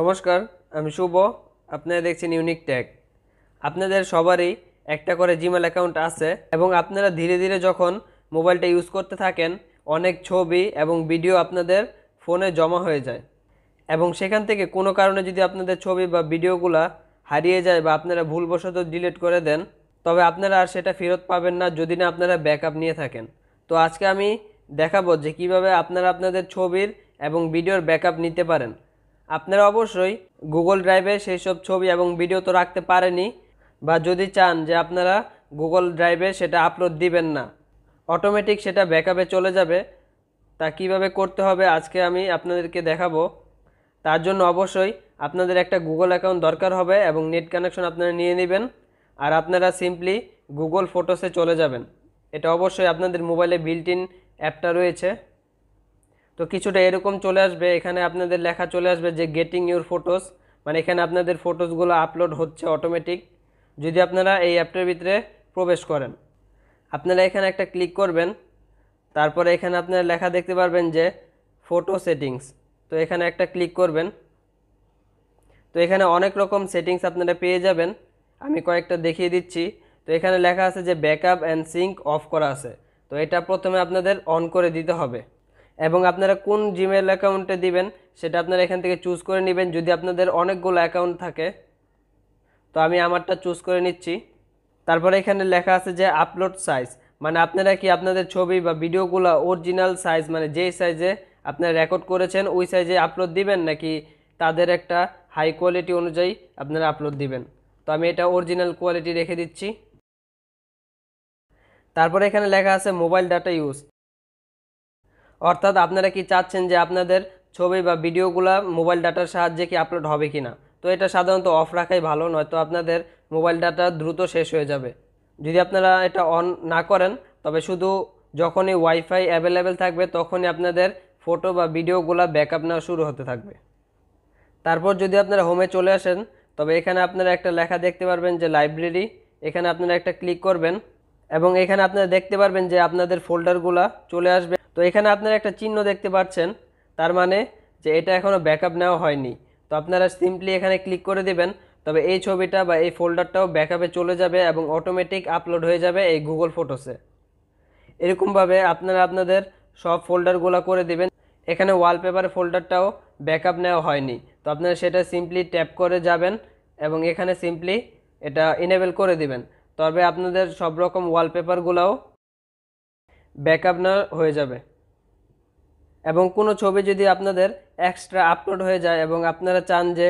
নমস্কার আমি শুভ আপনারা দেখছেন ইউনিক ট্যাগ আপনাদের সবারই একটা করে জিমেল অ্যাকাউন্ট আছে এবং আপনারা ধীরে ধীরে যখন মোবাইলটা ইউজ করতে থাকেন অনেক ছবি এবং ভিডিও আপনাদের ফোনে জমা হয়ে যায় এবং সেখান থেকে কোনো কারণে যদি আপনাদের ছবি বা ভিডিওগুলা হারিয়ে যায় বা আপনারা ভুলবশত ডিলিট করে দেন তবে আপনারা আর সেটা ফেরত পাবেন না যদি না আপনারা ব্যাকআপ নিয়ে থাকেন তো আজকে আমি দেখাবো যে কিভাবে আপনারা আপনাদের ছবির এবং ভিডিওর ব্যাকআপ নিতে পারেন আপনারা অবশ্যই গুগল ড্রাইভে সেই সব ছবি এবং ভিডিও তো রাখতে পারেনি বা যদি চান যে আপনারা গুগল ড্রাইভে সেটা আপলোড দিবেন না অটোমেটিক সেটা ব্যাকআপে চলে যাবে তা কিভাবে করতে হবে আজকে আমি আপনাদেরকে দেখাবো তার জন্য অবশ্যই আপনাদের একটা গুগল অ্যাকাউন্ট দরকার হবে এবং নেট কানেকশন আপনারা নিয়ে নেবেন আর আপনারা সিম্পলি গুগল ফটোসে চলে যাবেন এটা অবশ্যই আপনাদের মোবাইলে বিল্টিন ইন অ্যাপটা রয়েছে তো কিছুটা এরকম চলে আসবে এখানে আপনাদের লেখা চলে আসবে যে গেটিং ইউর ফটোস মানে এখানে আপনাদের ফটোসগুলো আপলোড হচ্ছে অটোমেটিক যদি আপনারা এই অ্যাপটার ভিতরে প্রবেশ করেন আপনারা এখানে একটা ক্লিক করবেন তারপরে এখানে আপনারা লেখা দেখতে পারবেন যে ফটো সেটিংস তো এখানে একটা ক্লিক করবেন তো এখানে অনেক রকম সেটিংস আপনারা পেয়ে যাবেন আমি কয়েকটা দেখিয়ে দিচ্ছি তো এখানে লেখা আছে যে ব্যাকআপ অ্যান্ড সিঙ্ক অফ করা আছে তো এটা প্রথমে আপনাদের অন করে দিতে হবে এবং আপনারা কোন জিমেল অ্যাকাউন্টে দিবেন সেটা আপনারা এখান থেকে চুজ করে নেবেন যদি আপনাদের অনেকগুলো অ্যাকাউন্ট থাকে তো আমি আমারটা চুজ করে নিচ্ছি তারপরে এখানে লেখা আছে যে আপলোড সাইজ মানে আপনারা কি আপনাদের ছবি বা ভিডিওগুলো অরিজিনাল সাইজ মানে যেই সাইজে আপনারা রেকর্ড করেছেন ওই সাইজে আপলোড দিবেন নাকি তাদের একটা হাই কোয়ালিটি অনুযায়ী আপনারা আপলোড দিবেন তো আমি এটা অরিজিনাল কোয়ালিটি রেখে দিচ্ছি তারপরে এখানে লেখা আছে মোবাইল ডাটা ইউজ অর্থাৎ আপনারা কি চাচ্ছেন যে আপনাদের ছবি বা ভিডিওগুলা মোবাইল ডাটার সাহায্যে কি আপলোড হবে কি না তো এটা সাধারণত অফ রাখাই ভালো নয়তো আপনাদের মোবাইল ডাটা দ্রুত শেষ হয়ে যাবে যদি আপনারা এটা অন না করেন তবে শুধু যখনই ওয়াইফাই অ্যাভেলেবেল থাকবে তখনই আপনাদের ফটো বা ভিডিওগুলো ব্যাকআপ নেওয়া শুরু হতে থাকবে তারপর যদি আপনারা হোমে চলে আসেন তবে এখানে আপনারা একটা লেখা দেখতে পারবেন যে লাইব্রেরি এখানে আপনারা একটা ক্লিক করবেন এবং এখানে আপনারা দেখতে পারবেন যে আপনাদের ফোল্ডারগুলা চলে আসবে তো এখানে আপনারা একটা চিহ্ন দেখতে পাচ্ছেন তার মানে যে এটা এখনও ব্যাকআপ নেওয়া হয়নি তো আপনারা সিম্পলি এখানে ক্লিক করে দেবেন তবে এই ছবিটা বা এই ফোল্ডারটাও ব্যাকআপে চলে যাবে এবং অটোমেটিক আপলোড হয়ে যাবে এই গুগল ফটোসে এরকমভাবে আপনারা আপনাদের সব ফোল্ডারগুলো করে দেবেন এখানে ওয়ালপেপার ফোল্ডারটাও ব্যাকআপ নেওয়া হয়নি তো আপনারা সেটা সিম্পলি ট্যাপ করে যাবেন এবং এখানে সিম্পলি এটা এনেবেল করে দিবেন তবে আপনাদের সব রকম ওয়ালপেপারগুলোও ব্যাকআপ না হয়ে যাবে এবং কোনো ছবি যদি আপনাদের এক্সট্রা আপলোড হয়ে যায় এবং আপনারা চান যে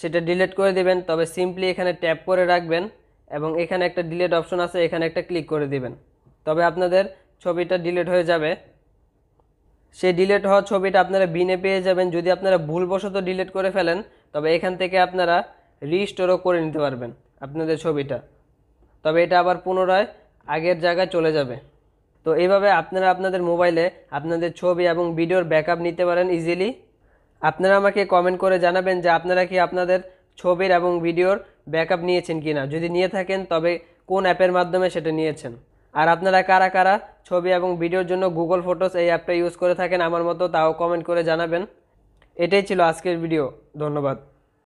সেটা ডিলিট করে দিবেন তবে সিম্পলি এখানে ট্যাপ করে রাখবেন এবং এখানে একটা ডিলিট অপশন আছে এখানে একটা ক্লিক করে দিবেন তবে আপনাদের ছবিটা ডিলিট হয়ে যাবে সেই ডিলিট হওয়া ছবিটা আপনারা বিনে পেয়ে যাবেন যদি আপনারা ভুলবশত ডিলিট করে ফেলেন তবে এখান থেকে আপনারা রিস্টোরও করে নিতে পারবেন আপনাদের ছবিটা তবে এটা আবার পুনরায় আগের জায়গায় চলে যাবে তো এইভাবে আপনারা আপনাদের মোবাইলে আপনাদের ছবি এবং ভিডিওর ব্যাকআপ নিতে পারেন ইজিলি আপনারা আমাকে কমেন্ট করে জানাবেন যে আপনারা কি আপনাদের ছবির এবং ভিডিওর ব্যাকআপ নিয়েছেন কি না যদি নিয়ে থাকেন তবে কোন অ্যাপের মাধ্যমে সেটা নিয়েছেন আর আপনারা কারা কারা ছবি এবং ভিডিওর জন্য গুগল ফটোস এই অ্যাপটা ইউজ করে থাকেন আমার মতো তাও কমেন্ট করে জানাবেন এটাই ছিল আজকের ভিডিও ধন্যবাদ